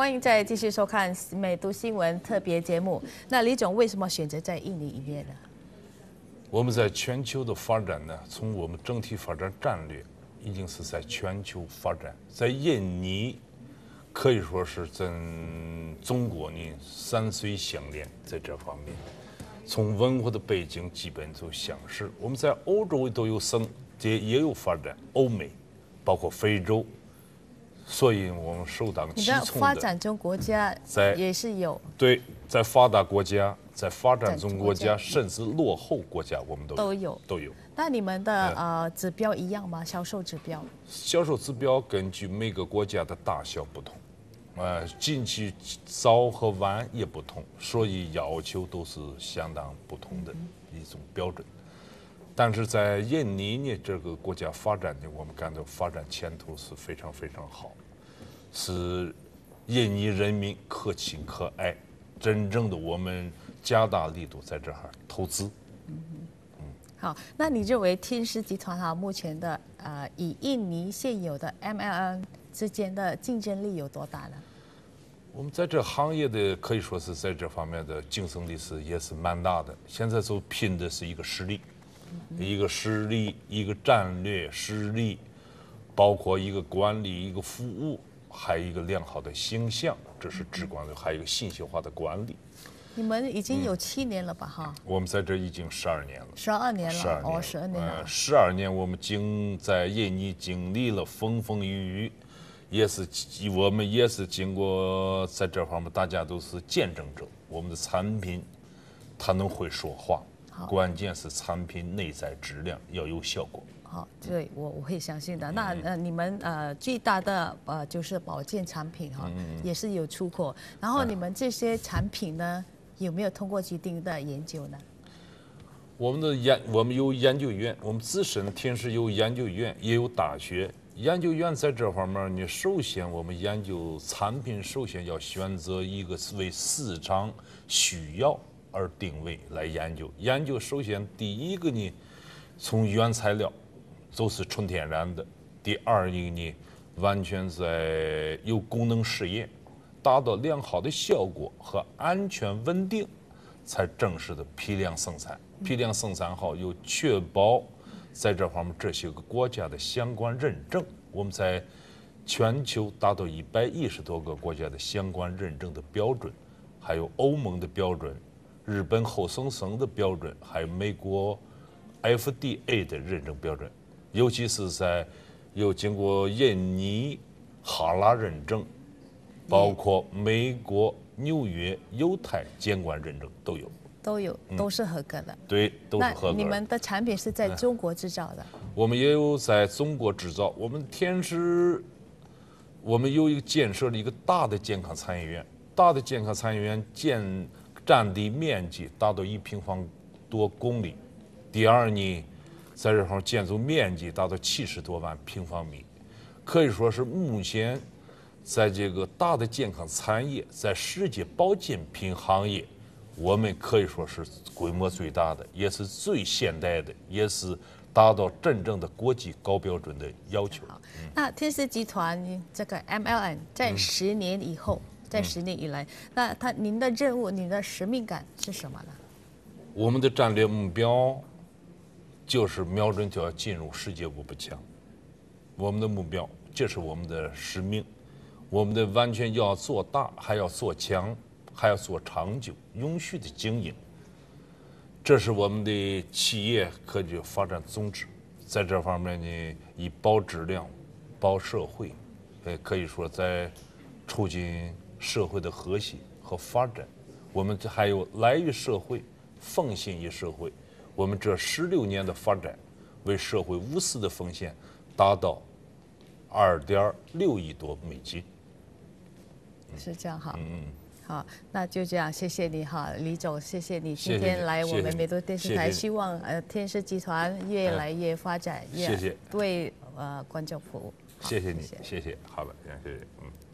欢迎再继续收看美都新闻特别节目。那李总为什么选择在印尼营业呢？我们在全球的发展呢，从我们整体发展战略，已经是在全球发展。在印尼，可以说是在中国呢山水相连，在这方面，从文化的背景基本就相识。我们在欧洲都有生，也也有发展欧美，包括非洲。所以，我们首当其冲的。你看发展中国家在也是有。对，在发达国家，在发展中国家，甚至落后国家，我们都都有都有。那你们的呃指标一样吗？销售指标？销售指标根据每个国家的大小不同，呃，进去早和晚也不同，所以要求都是相当不同的一种标准。但是在印尼呢，这个国家发展呢，我们感到发展前途是非常非常好，是印尼人民可亲可爱，真正的我们加大力度在这儿投资。嗯嗯，好，那你认为天狮集团哈目前的呃，以印尼现有的 MLN 之间的竞争力有多大呢？我们在这行业的可以说是在这方面的竞争力是也是蛮大的，现在就拼的是一个实力。一个实力，一个战略实力，包括一个管理，一个服务，还有一个良好的形象，这是至关的。还有一个信息化的管理。你们已经有七年了吧？哈，我们在这已经十二年了。十二年了，十二年，十二年。十二年，我们经在印尼经历了风风雨雨，也是我们也是经过在这方面大家都是见证者。我们的产品，它能会说话。关键是产品内在质量要有效果。好，对我我会相信的。那呃，你们呃最大的呃就是保健产品哈，也是有出口。然后你们这些产品呢，有没有通过一定的研究呢？我们的研，我们有研究院，我们自身平时有研究院，也有大学研究院在这方面你首先我们研究产品，首先要选择一个是为市场需要。而定位来研究，研究首先第一个呢，从原材料就是纯天然的；第二一个呢，完全在有功能试验，达到良好的效果和安全稳定，才正式的批量生产。批量生产后，又确保在这方面这些个国家的相关认证，我们在全球达到一百一十多个国家的相关认证的标准，还有欧盟的标准。日本后生生的标准，还有美国 FDA 的认证标准，尤其是在有经过印尼哈拉认证，包括美国纽约犹太监管认证都有，都有，都是合格的。对，都是合格的。你们的产品是在中国制造的？我们也有在中国制造。我们天使，我们有一个建设了一个大的健康产业园，大的健康产业园建。占地面积达到一平方多公里，第二呢，在这方建筑面积达到七十多万平方米，可以说是目前在这个大的健康产业，在世界保健品行业，我们可以说是规模最大的，也是最现代的，也是达到真正的国际高标准的要求。那天狮集团这个 MLN 在十年以后。在十年以来，那他您的任务，您的使命感是什么呢？我们的战略目标就是瞄准就要进入世界五百强。我们的目标，这是我们的使命。我们的完全要做大，还要做强，还要做长久、永续的经营。这是我们的企业科技发展宗旨。在这方面呢，以保质量、保社会，哎，可以说在促进。社会的和谐和发展，我们还有来于社会奉献于社会，我们这十六年的发展，为社会无私的奉献达到二点六亿多美金，是这样哈，嗯好，那就这样，谢谢你哈，李总，谢谢你今天来我们美都电视台，希望呃天视集团越来越发展，谢谢，对呃观众服务，谢谢你，谢谢，好了，谢谢，嗯。